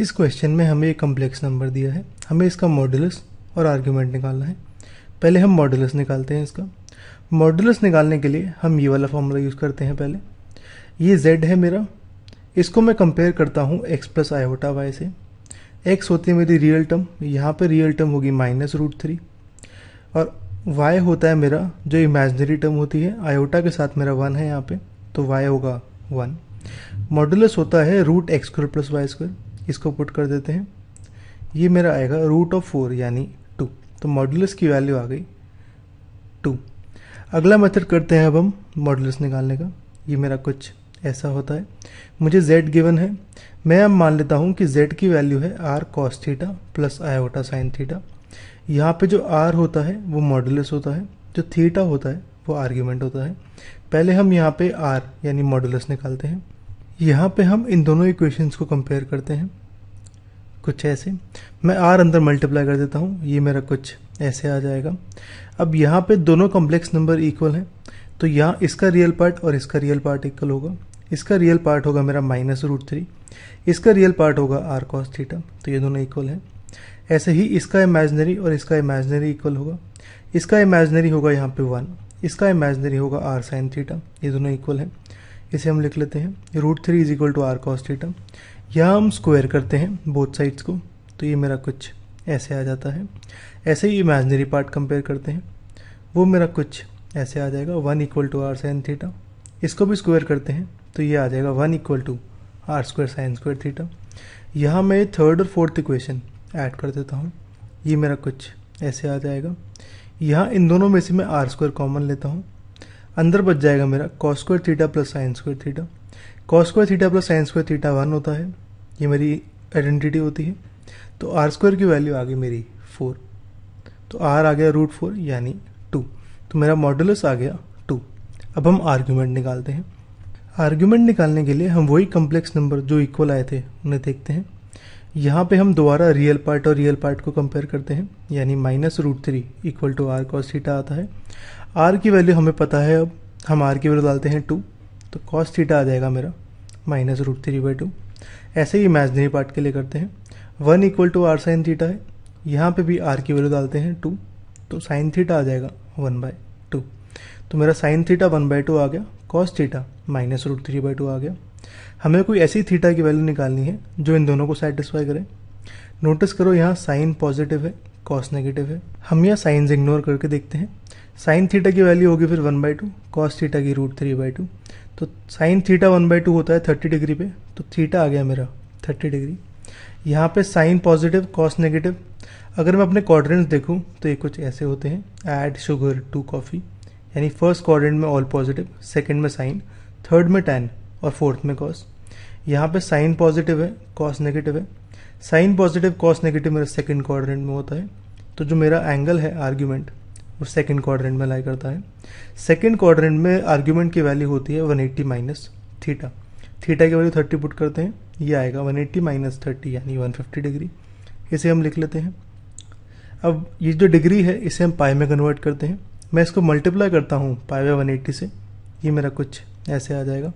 इस क्वेश्चन में हमें एक कम्प्लेक्स नंबर दिया है हमें इसका मॉडुलस और आर्ग्यूमेंट निकालना है पहले हम मॉडुलस निकालते हैं इसका मॉडुलस निकालने के लिए हम ये वाला फॉर्मूला यूज़ करते हैं पहले ये z है मेरा इसको मैं कंपेयर करता हूँ x प्लस आई वाई से x होती है मेरी रियल टर्म यहाँ पर रियल टर्म होगी माइनस रूट थ्री और y होता है मेरा जो इमेजनरी टर्म होती है आयोटा के साथ मेरा वन है यहाँ पे तो y होगा वन मॉडुलस होता है root x square plus y square इसको पुट कर देते हैं ये मेरा आएगा रूट ऑफ फोर यानी टू तो मॉडुलस की वैल्यू आ गई टू अगला मेथड करते हैं अब हम मॉडुलस निकालने का ये मेरा कुछ ऐसा होता है मुझे z गिवन है मैं अब मान लेता हूँ कि z की वैल्यू है r cos theta plus iota sine theta यहाँ पे जो r होता है वो मॉडुलस होता है जो थीटा होता है वो आर्ग्यूमेंट होता है पहले हम यहाँ पे r यानी मॉडुलस निकालते हैं यहाँ पे हम इन दोनों इक्वेशंस को कंपेयर करते हैं कुछ ऐसे मैं आर अंदर मल्टीप्लाई कर देता हूँ ये मेरा कुछ ऐसे आ जाएगा अब यहाँ पे दोनों कॉम्प्लेक्स नंबर इक्वल हैं तो यहाँ इसका रियल पार्ट और इसका रियल पार्ट इक्वल होगा इसका रियल पार्ट होगा मेरा माइनस रूट थ्री इसका रियल पार्ट होगा आर कॉस थीटा तो ये दोनों इक्वल हैं ऐसे ही इसका इमेजनरी और इसका इमेजनरी इक्वल होगा इसका इमेजनरी होगा यहाँ पे वन इसका इमेजनरी होगा आर साइन थीटा ये दोनों इक्वल हैं इसे हम लिख लेते हैं root three is equal to r cos theta यहाँ हम स्क्वायर करते हैं बोथ साइड्स को तो ये मेरा कुछ ऐसे आ जाता है ऐसे ही इमेजनरी पार्ट कंपेयर करते हैं वो मेरा कुछ ऐसे आ जाएगा one equal to r sine theta इसको भी स्क्वायर करते हैं तो ये आ जाएगा one equal to r square sine square theta यहाँ मैं थर्ड और फोर्थ इक्वेशन ऐड कर देता हूँ ये मेरा कुछ ऐसे आ जाएगा यहाँ इन दोनों में से मैं आर स्क्वायर कॉमन लेता हूँ अंदर बच जाएगा मेरा cos square theta plus sine square theta cos square theta plus sine square theta one होता है ये मेरी आइडेंटिटी होती है तो आर स्क्वायर की वैल्यू आ गई मेरी फोर तो आर आ गया रूट फोर यानी टू तो मेरा मॉडुलस आ गया टू अब हम आर्ग्यूमेंट निकालते हैं आर्ग्यूमेंट निकालने के लिए हम वही कम्प्लेक्स नंबर जो इक्वल आए थे उन्हें देखते हैं यहाँ पे हम दोबारा रियल पार्ट और रियल पार्ट को कंपेयर करते हैं यानी minus root three equal to r cos theta आता है आर की वैल्यू हमें पता है अब हम आर की वैल्यू डालते हैं टू तो कॉस थीटा आ जाएगा मेरा minus root three by two ऐसे ही इमेजनरी पार्ट के लिए करते हैं one equal to r sine theta है यहाँ पे भी आर की वैल्यू डालते हैं टू तो साइन थीटा आ जाएगा वन बाय टू तो मेरा sine theta one by two आ गया cos theta minus root three by two आ गया हमें कोई ऐसी थीटा की वैल्यू निकालनी है जो इन दोनों को सेटिस्फाई करें नोटिस करो यहाँ साइन पॉजिटिव है कॉस नेगेटिव है हम यहाँ साइंस इग्नोर करके देखते हैं साइन थीटा की वैल्यू होगी फिर one by two cos theta की रूट थ्री बाई टू तो sine theta one by two होता है थर्टी डिग्री पे तो थीटा आ गया मेरा थर्टी डिग्री यहाँ पे साइन पॉजिटिव कॉस नेगेटिव अगर मैं अपने क्वाड्रेंट्स देखूँ तो ये कुछ ऐसे होते हैं ऐड शुगर टू कॉफ़ी यानी फर्स्ट क्वाड्रेंट में ऑल पॉजिटिव सेकंड में साइन थर्ड में टेन और फोर्थ में कॉस यहाँ पे साइन पॉजिटिव है कॉस नेगेटिव है साइन पॉजिटिव कॉस नेगेटिव मेरा सेकंड क्वाड्रेंट में होता है तो जो मेरा एंगल है आर्ग्यूमेंट वो सेकंड क्वाड्रेंट में लाई करता है सेकंड क्वाड्रेंट में आर्ग्यूमेंट की वैल्यू होती है 180 माइनस थीटा थीटा की वैल्यू 30 पुट करते हैं ये आएगा 180 माइनस थर्टी यानी 150 डिग्री इसे हम लिख लेते हैं अब ये जो डिग्री है इसे हम पाई में कन्वर्ट करते हैं मैं इसको मल्टीप्लाई करता हूँ पाई बाय वन से ये मेरा कुछ ऐसे आ जाएगा